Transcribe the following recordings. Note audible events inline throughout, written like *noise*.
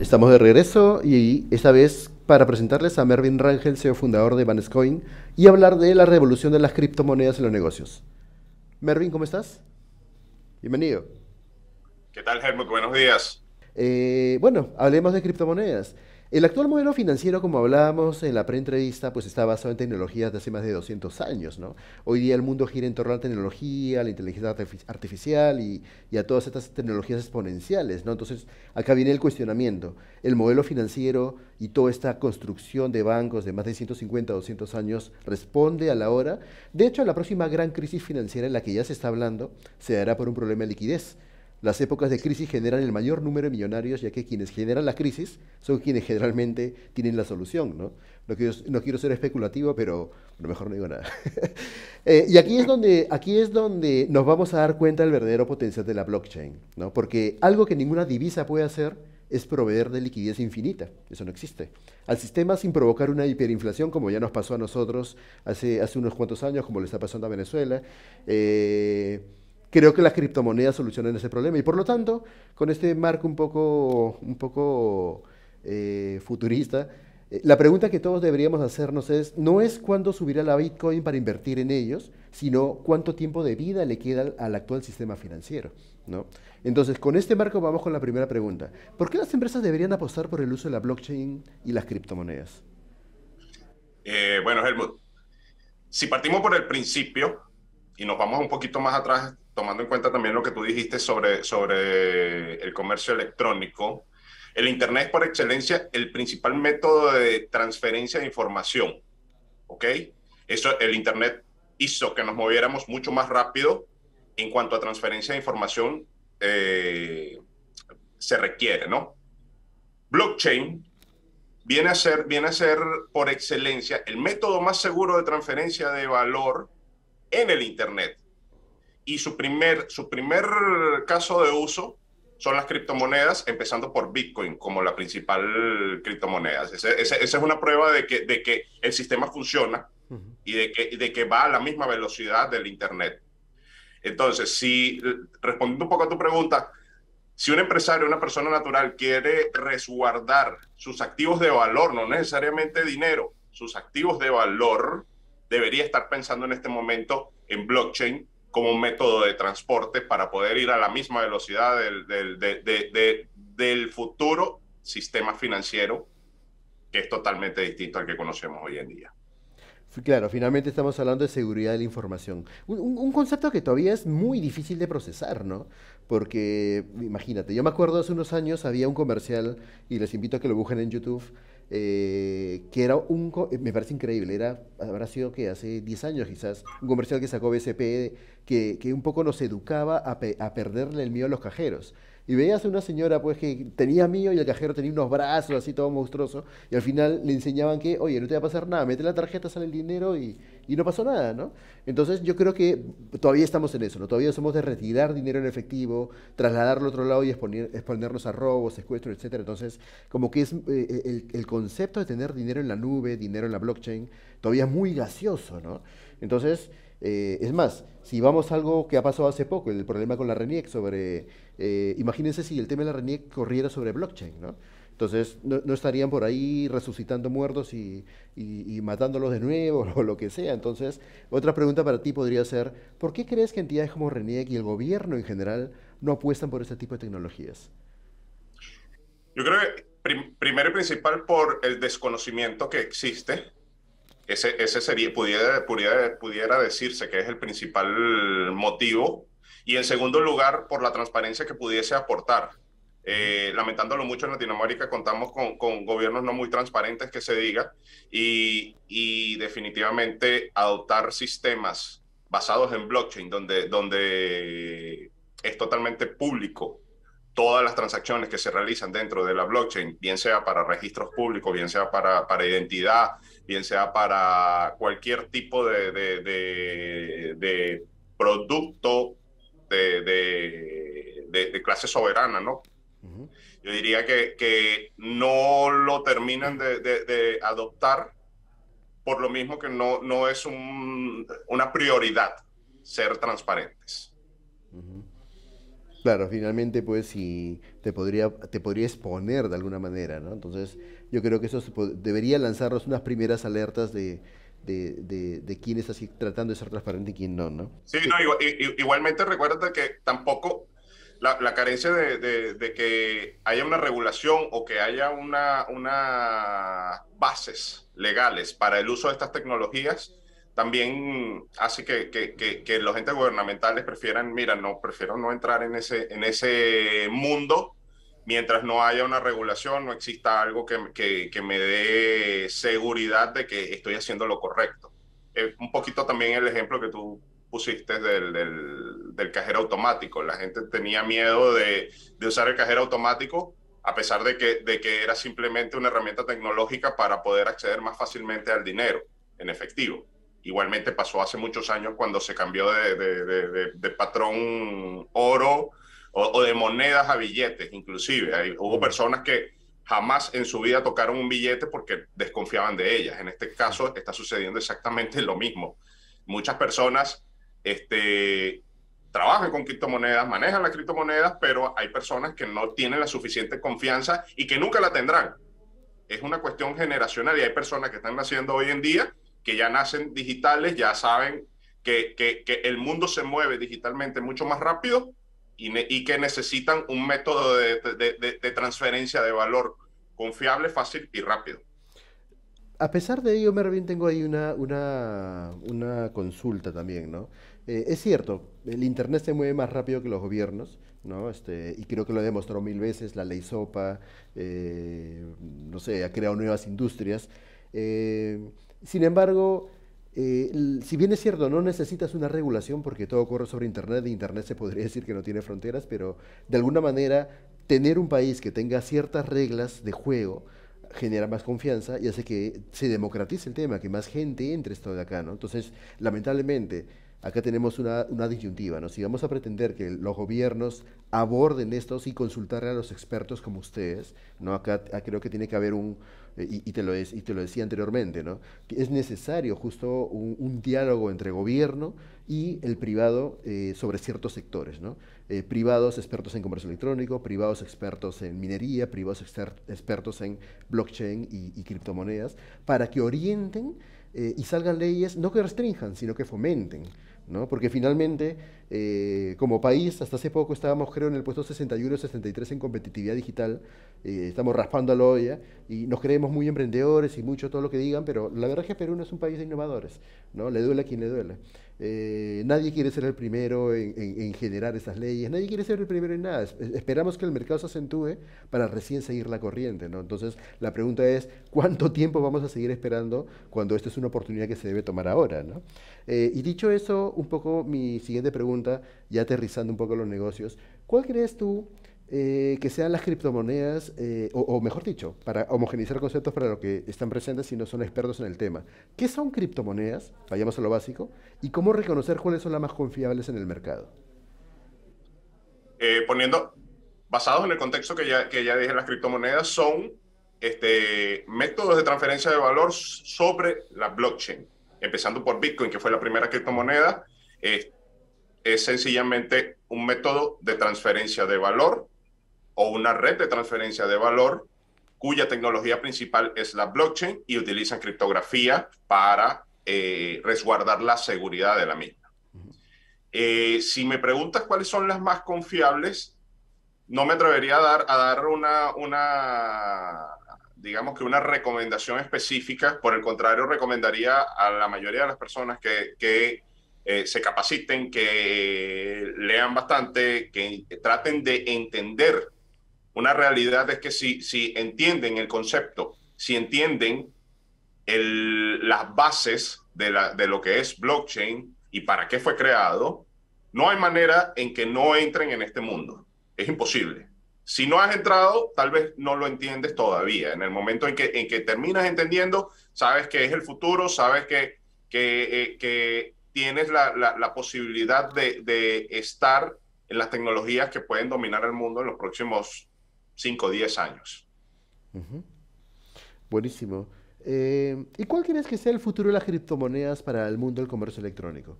Estamos de regreso y esta vez para presentarles a Mervyn Rangel, CEO fundador de Vanescoin, y hablar de la revolución de las criptomonedas en los negocios. Mervyn, ¿cómo estás? Bienvenido. ¿Qué tal, Germán? Buenos días. Eh, bueno, hablemos de criptomonedas. El actual modelo financiero, como hablábamos en la preentrevista, pues está basado en tecnologías de hace más de 200 años, ¿no? Hoy día el mundo gira en torno a la tecnología, a la inteligencia artificial y, y, a todas estas tecnologías exponenciales, ¿no? Entonces, acá viene el cuestionamiento. El modelo financiero y toda esta construcción de bancos de más de 150 200 años responde a la hora. De hecho, la próxima gran crisis financiera en la que ya se está hablando se dará por un problema de liquidez las épocas de crisis generan el mayor número de millonarios, ya que quienes generan la crisis son quienes generalmente tienen la solución. No, no, quiero, no quiero ser especulativo, pero lo mejor no digo nada. *laughs* Eh, y aquí es, donde, aquí es donde nos vamos a dar cuenta del verdadero potencial de la blockchain, ¿no? porque algo que ninguna divisa puede hacer es proveer de liquidez infinita. Eso no existe. Al sistema sin provocar una hiperinflación, como ya nos pasó a nosotros hace, hace unos cuantos años, como le está pasando a Venezuela. Eh, creo que las criptomonedas solucionan ese problema. Y por lo tanto, con este marco un poco, un poco eh, futurista, eh, la pregunta que todos deberíamos hacernos es, no es cuándo subirá la Bitcoin para invertir en ellos, sino cuánto tiempo de vida le queda al actual sistema financiero. ¿no? Entonces, con este marco vamos con la primera pregunta. ¿Por qué las empresas deberían apostar por el uso de la blockchain y las criptomonedas? Eh, bueno, Helmut, si partimos por el principio y nos vamos un poquito más atrás tomando en cuenta también lo que tú dijiste sobre, sobre el comercio electrónico, el Internet es por excelencia el principal método de transferencia de información. ¿Ok? Eso, el Internet hizo que nos moviéramos mucho más rápido en cuanto a transferencia de información eh, se requiere, ¿no? Blockchain viene a, ser, viene a ser por excelencia el método más seguro de transferencia de valor en el Internet y su primer, su primer caso de uso son las criptomonedas, empezando por Bitcoin como la principal criptomoneda. Esa es una prueba de que, de que el sistema funciona y de que, de que va a la misma velocidad del Internet. Entonces, si respondiendo un poco a tu pregunta, si un empresario, una persona natural quiere resguardar sus activos de valor, no necesariamente dinero, sus activos de valor, debería estar pensando en este momento en blockchain como un método de transporte para poder ir a la misma velocidad del, futuro sistema financiero que es totalmente distinto al que conocemos hoy en día. Claro, finalmente estamos hablando de seguridad de la información. un, concepto que todavía es muy difícil de procesar, ¿no? Porque, imagínate, yo me acuerdo hace unos años había un comercial, y les invito a que lo busquen en YouTube, eh, que era un, eh, me parece increíble, era, habrá sido que hace 10 años quizás, un comercial que sacó BCP e que, un poco nos educaba a, perderle el mío a los cajeros. Y veías a una señora pues que tenía mío y el cajero tenía unos brazos así todo monstruoso y al final le enseñaban que, oye, no te va a pasar nada, mete la tarjeta, sale el dinero y, no pasó nada, ¿no? Entonces yo creo que todavía estamos en eso, ¿no? Todavía somos de retirar dinero en efectivo, trasladarlo a otro lado y exponer, exponernos a robos, secuestros, etcétera. Entonces como que es eh, el, el concepto de tener dinero en la nube, dinero en la blockchain, todavía es muy gaseoso, ¿no? Entonces... Eh, es más, si vamos a algo que ha pasado hace poco, el problema con la RENIEC sobre, eh, imagínense si el tema de la RENIEC corriera sobre blockchain, ¿no? Entonces no, estarían por ahí resucitando muertos y, matándolos de nuevo *laughs* o lo que sea. Entonces, otra pregunta para ti podría ser, ¿por qué crees que entidades como RENIEC y el gobierno en general no apuestan por este tipo de tecnologías? Yo creo que primero y principal por el desconocimiento que existe ese, ese sería, pudiera, pudiera, decirse que es el principal motivo. Y en segundo lugar, por la transparencia que pudiese aportar. Eh, lamentándolo mucho en Latinoamérica contamos con, gobiernos no muy transparentes que se diga y, definitivamente adoptar sistemas basados en blockchain donde, donde es totalmente público todas las transacciones que se realizan dentro de la blockchain, bien sea para registros públicos, bien sea para, para identidad, bien sea para cualquier tipo de, producto de, clase soberana, ¿no? Yo diría que, no lo terminan de, adoptar por lo mismo que no, no es una prioridad ser transparentes. Claro, finalmente pues si te podría, te podría exponer de alguna manera, ¿no? Entonces yo creo que eso debería lanzarnos unas primeras alertas de, quién está tratando de ser transparente y quién no, ¿no? Sí, no, igualmente recuerda que tampoco la, carencia de, que haya una regulación o que haya unas una bases legales para el uso de estas tecnologías también hace que, los entes gubernamentales prefieran, mira, no, prefiero no entrar en ese, en ese mundo mientras no haya una regulación, no exista algo que, me dé seguridad de que estoy haciendo lo correcto. Eh, un poquito también el ejemplo que tú pusiste del, cajero automático. La gente tenía miedo de, usar el cajero automático a pesar de que, de que era simplemente una herramienta tecnológica para poder acceder más fácilmente al dinero en efectivo. Igualmente pasó hace muchos años cuando se cambió de, patrón oro o, de monedas a billetes, inclusive. Hay, hubo personas que jamás en su vida tocaron un billete porque desconfiaban de ellas. En este caso está sucediendo exactamente lo mismo. Muchas personas este, trabajan con criptomonedas, manejan las criptomonedas, pero hay personas que no tienen la suficiente confianza y que nunca la tendrán. Es una cuestión generacional y hay personas que están naciendo hoy en día que ya nacen digitales, ya saben que, que, el mundo se mueve digitalmente mucho más rápido y, que necesitan un método de, transferencia de valor confiable, fácil y rápido. A pesar de ello, Mervin, tengo ahí una, una, una consulta también, ¿no? Eh, es cierto, el Internet se mueve más rápido que los gobiernos, ¿no? Este, y creo que lo demostró demostrado mil veces, la ley SOPA, eh, no sé, ha creado nuevas industrias. Eh, sin embargo, eh, si bien es cierto, no necesitas una regulación porque todo corre sobre Internet, y Internet se podría *laughs* decir que no tiene fronteras, pero de alguna manera tener un país que tenga ciertas reglas de juego genera más confianza y hace que se democratice el tema, que más gente entre esto de acá, ¿no? Entonces, lamentablemente, acá tenemos una, disyuntiva, ¿no? Si vamos a pretender que los gobiernos aborden esto y consultar a los expertos como ustedes, ¿no? acá ah, creo que tiene que haber un, eh, y, te lo decía anteriormente, Que es necesario justo un, diálogo entre gobierno y el privado eh, sobre ciertos sectores, eh, privados expertos en comercio electrónico, privados expertos en minería, privados expertos en blockchain y, criptomonedas, para que orienten y salgan leyes no que restrinjan, sino que fomenten ¿no? Porque finalmente, eh, como país, hasta hace poco estábamos, creo, en el puesto 61 o 63 en competitividad digital, eh, estamos raspando a la ¿eh? olla y nos creemos muy emprendedores y mucho todo lo que digan, pero la verdad es que Perú no es un país de innovadores, ¿no? Le duele a quien le duele. Eh, nadie quiere ser el primero en, generar esas leyes, nadie quiere ser el primero en nada. Esperamos que el mercado se acentúe para recién seguir la corriente. ¿no? Entonces, la pregunta es, ¿cuánto *laughs* tiempo vamos a seguir esperando cuando esta es una oportunidad que se debe tomar ahora? Eh, y dicho eso, un poco mi siguiente pregunta, ya aterrizando un poco los negocios, ¿cuál crees tú? Eh, que sean las criptomonedas, eh, o, mejor dicho, para homogeneizar conceptos para los que están presentes y no son expertos en el tema. ¿Qué son criptomonedas? Vayamos a lo básico. ¿Y cómo reconocer cuáles son las más confiables en el mercado? Eh, poniendo, basados en el contexto que ya, que ya dije, las criptomonedas son este, métodos de transferencia de valor sobre la blockchain, empezando por Bitcoin, que fue la primera criptomoneda. es sencillamente un método de transferencia de valor o una red de transferencia de valor cuya tecnología principal es la blockchain y utilizan criptografía para eh, resguardar la seguridad de la misma. Eh, si me preguntas cuáles son las más confiables, no me atrevería a dar, a dar una, una, digamos que una recomendación específica. Por el contrario, recomendaría a la mayoría de las personas que, eh, se capaciten, que lean bastante, que traten de entender una realidad es que si, si entienden el concepto, si entienden las bases de, la, de lo que es blockchain y para qué fue creado, no hay manera en que no entren en este mundo. Es imposible. Si no has entrado, tal vez no lo entiendes todavía. En el momento en que, en que terminas entendiendo, sabes que es el futuro, sabes que, que, eh, tienes la, posibilidad de, de, estar en las tecnologías que pueden dominar el mundo en los próximos 5 o 10 años. Buenísimo. Eh, ¿Y cuál crees que sea el futuro de las criptomonedas para el mundo del comercio electrónico?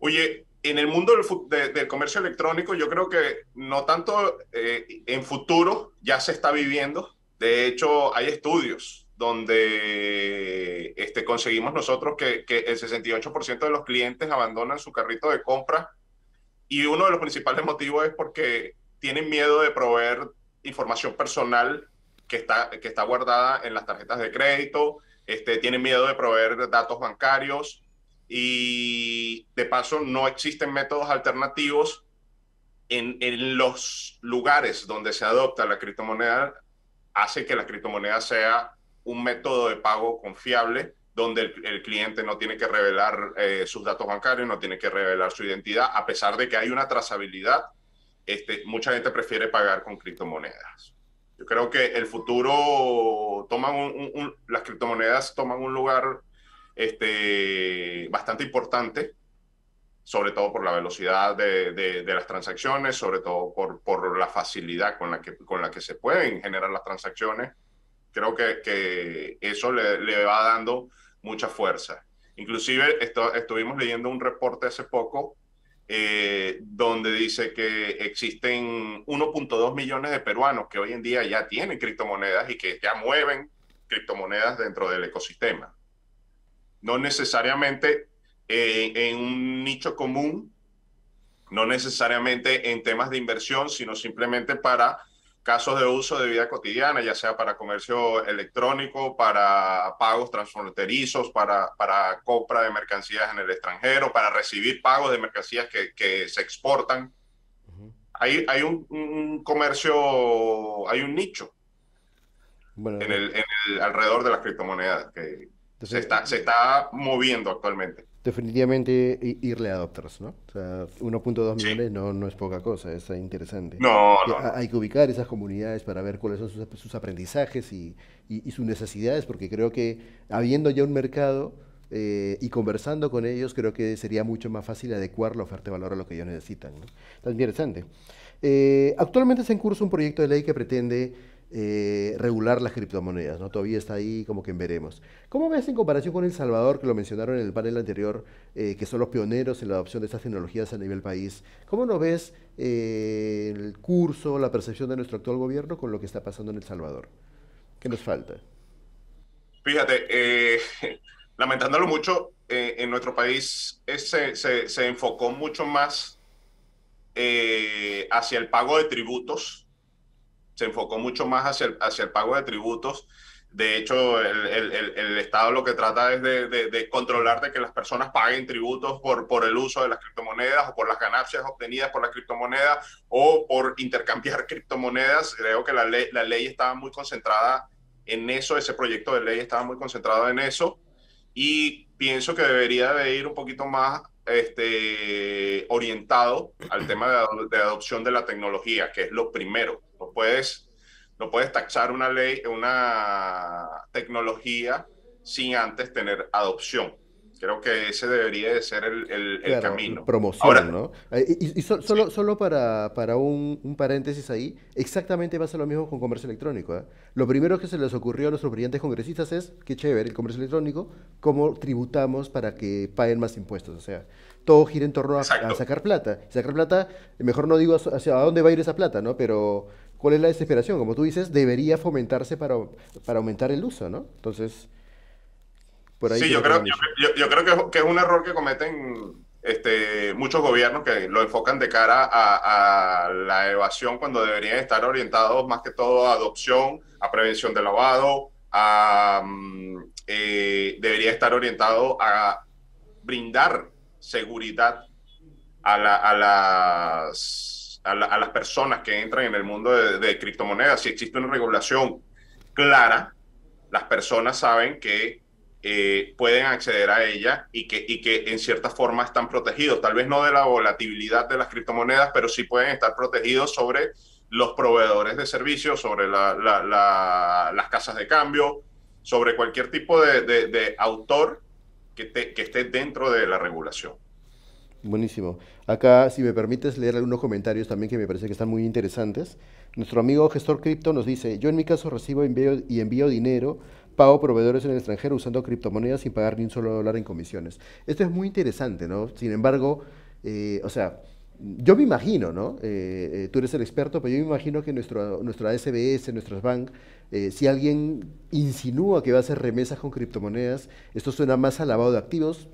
Oye, en el mundo del, comercio electrónico yo creo que no tanto eh, en futuro ya se está viviendo. De hecho, hay estudios donde este, conseguimos nosotros que, que el 68% de los clientes abandonan su carrito de compra y uno de los principales motivos es porque tienen miedo de proveer información personal que está, que está guardada en las tarjetas de crédito, este, tienen miedo de proveer datos bancarios y de paso no existen métodos alternativos en, los lugares donde se adopta la criptomoneda, hace que la criptomoneda sea un método de pago confiable donde el, cliente no tiene que revelar eh, sus datos bancarios, no tiene que revelar su identidad, a pesar de que hay una trazabilidad este, mucha gente prefiere pagar con criptomonedas. Yo creo que el futuro toma un, las criptomonedas toman un lugar este, bastante importante, sobre todo por la velocidad de, las transacciones, sobre todo por, la facilidad con la, que, se pueden generar las transacciones. Creo que, eso le, va dando mucha fuerza. Inclusive estuvimos leyendo un reporte hace poco eh, donde dice que existen 1.2 millones de peruanos que hoy en día ya tienen criptomonedas y que ya mueven criptomonedas dentro del ecosistema. No necesariamente en un nicho común, no necesariamente en temas de inversión, sino simplemente para casos de uso de vida cotidiana, ya sea para comercio electrónico, para pagos transfronterizos, para, compra de mercancías en el extranjero, para recibir pagos de mercancías que, se exportan. Hay, un, comercio, hay un nicho en, el, alrededor de las criptomonedas que está, se eh, está moviendo actualmente definitivamente irle a adopters, ¿no? O sea, 1.2 millones no, no es poca cosa, es interesante. No, Hay que ubicar esas comunidades para ver cuáles son sus, aprendizajes y, sus necesidades, porque creo que habiendo ya un mercado eh, y conversando con ellos, creo que sería mucho más fácil adecuar la oferta de valor a lo que ellos necesitan. ¿no? interesante. Eh, actualmente se en curso un proyecto de ley que pretende eh, regular las criptomonedas, ¿no? Todavía está ahí como que veremos. ¿Cómo ves en comparación con El Salvador, que lo mencionaron en el panel anterior, eh, que son los pioneros en la adopción de estas tecnologías a nivel país? ¿Cómo no ves eh, el curso, la percepción de nuestro actual gobierno con lo que está pasando en El Salvador? ¿Qué nos falta? Fíjate, *laughs* lamentándolo mucho, en nuestro país se, se, se, enfocó mucho más hacia el pago de tributos se enfocó mucho más hacia el, hacia el pago de tributos. De hecho, el, el, Estado lo que trata es de, de, controlar de que las personas paguen tributos por, por el uso de las criptomonedas o por las ganancias obtenidas por las criptomonedas o por intercambiar *laughs* criptomonedas. Creo que la ley, estaba muy concentrada en eso, ese proyecto de ley estaba muy concentrado en eso y pienso que debería de ir un poquito más este, orientado al tema de, de adopción de la tecnología, que es lo primero no puedes, no puedes taxar una ley, una tecnología sin antes tener adopción. Creo que ese debería de ser el, camino. Promoción, ¿no? Eh, y, solo, solo para, para un, paréntesis ahí, exactamente pasa lo mismo con comercio electrónico. ¿eh? Lo primero que se les ocurrió a nuestros brillantes congresistas es, qué chévere, el comercio electrónico, cómo tributamos para que paguen más impuestos. O sea, todo gira en torno a, sacar plata. Sacar plata, mejor no digo hacia, dónde va a ir esa plata, ¿no? Pero ¿Cuál es la desesperación? Como tú dices, debería fomentarse para, aumentar el uso, ¿no? Entonces, por ahí... Sí, yo creo, yo, creo que, es un error que cometen este, muchos gobiernos que lo enfocan de cara a, la evasión cuando deberían estar orientados más que todo a adopción, a prevención del lavado, a, mm, eh, debería estar orientado a brindar seguridad a las a, las personas que entran en el mundo de, criptomonedas, si existe una regulación clara, las personas saben que eh, pueden acceder a ella y que, y que en cierta forma están protegidos, tal vez no de la volatilidad de las criptomonedas, pero sí pueden estar protegidos sobre los proveedores de servicios, sobre las casas de cambio, sobre cualquier tipo de, autor que esté dentro de la regulación. Buenísimo. Acá, si me permites leer algunos comentarios también que me parece que están muy interesantes. Nuestro amigo gestor cripto nos dice, yo en mi caso recibo envío y envío dinero, pago proveedores en el extranjero usando criptomonedas sin pagar ni un solo dólar en comisiones. Esto es muy interesante, ¿no? Sin embargo, eh, o sea, yo me imagino, ¿no? Eh, eh, tú eres el experto, pero yo me imagino que nuestro, nuestra SBS, nuestras bank, si alguien insinúa que va a hacer remesas con criptomonedas, esto suena más a lavado de activos,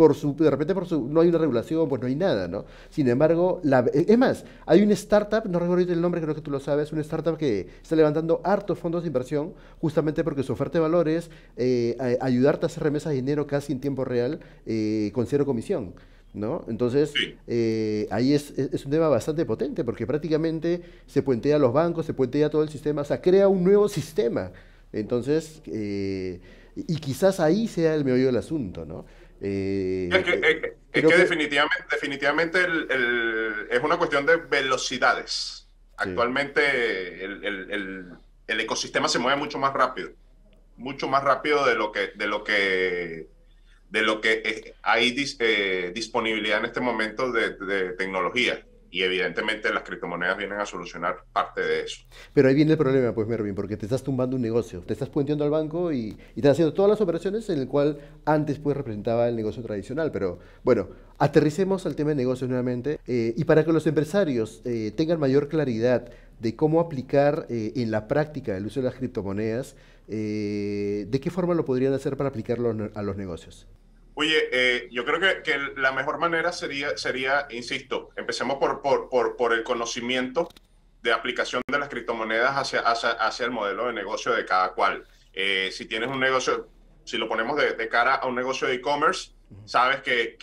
por su, de repente por su, no hay una regulación, pues no hay nada, ¿no? Sin embargo, es más, hay una startup, no recuerdo el nombre, creo que tú lo sabes, una startup que está levantando hartos fondos de inversión justamente porque su oferta de valores, eh, ayudarte a hacer remesas de dinero casi en tiempo real eh, con cero comisión. ¿No? Entonces, eh, ahí es, un tema bastante potente porque prácticamente se puentea los bancos, se puentea todo el sistema, o sea, crea un nuevo sistema. Entonces, eh, y quizás ahí sea el meollo del asunto, ¿no? Eh, es que, definitivamente, es una cuestión de velocidades. Actualmente el, ecosistema se mueve mucho más rápido, mucho más rápido de lo que de lo que de lo que hay eh, disponibilidad en este momento de, de tecnología y evidentemente las criptomonedas vienen a solucionar parte de eso. Pero ahí viene el problema, pues Mervin, porque te estás tumbando un negocio, te estás puenteando al banco y, y estás haciendo todas las operaciones en el cual antes pues representaba el negocio tradicional. Pero bueno, aterricemos al tema de negocios nuevamente eh, y para que los empresarios eh, tengan mayor claridad de cómo aplicar eh, en la práctica el uso de las criptomonedas, ¿de qué forma lo podrían hacer para aplicarlo a los negocios? Oye, eh, yo creo que, la mejor manera sería, sería insisto, empecemos por, por, por, por, el conocimiento de aplicación de las criptomonedas hacia, hacia, el modelo de negocio de cada cual. Eh, si tienes un negocio, si lo ponemos de, cara a un negocio de e-commerce, sabes que,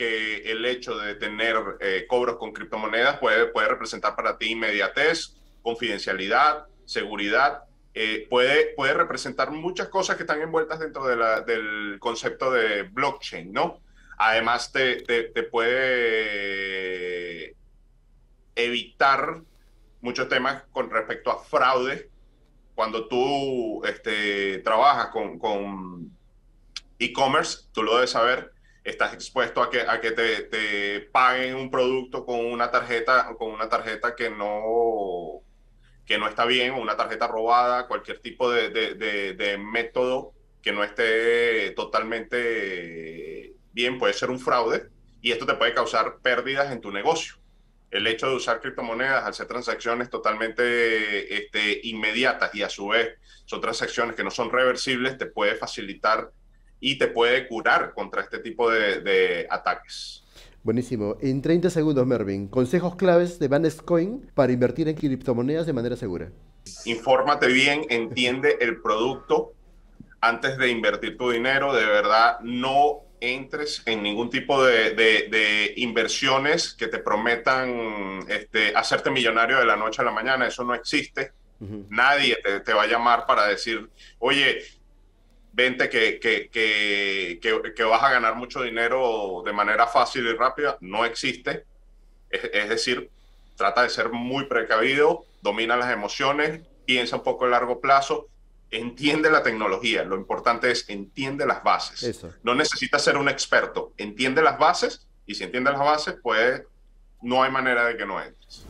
el hecho de tener eh, cobros con criptomonedas puede, puede representar para ti inmediatez, confidencialidad, seguridad eh, puede, puede representar muchas cosas que están envueltas dentro del concepto de blockchain, ¿no? Además, te, puede evitar muchos temas con respecto a fraude cuando tú este, trabajas con, e-commerce, tú lo debes saber, estás expuesto a que, a que te, paguen un producto con una tarjeta, o con una tarjeta que no que no está bien, una tarjeta robada, cualquier tipo de, método que no esté totalmente bien, puede ser un fraude y esto te puede causar pérdidas en tu negocio. El hecho de usar criptomonedas al hacer transacciones totalmente este, inmediatas y a su vez son transacciones que no son reversibles, te puede facilitar y te puede curar contra este tipo de ataques. Buenísimo. En 30 segundos, Mervin, consejos claves de Coin para invertir en criptomonedas de manera segura. Infórmate bien, entiende el producto antes de invertir tu dinero. De verdad, no entres en ningún tipo de, inversiones que te prometan este, hacerte millonario de la noche a la mañana. Eso no existe. Nadie te va a llamar para decir, oye, vente que, que, que, que, vas a ganar mucho dinero de manera fácil y rápida, no existe. Es, decir, trata de ser muy precavido, domina las emociones, piensa un poco a largo plazo, entiende la tecnología. Lo importante es entiende las bases. No necesitas ser un experto, entiende las bases y si entiende las bases, pues no hay manera de que no entres.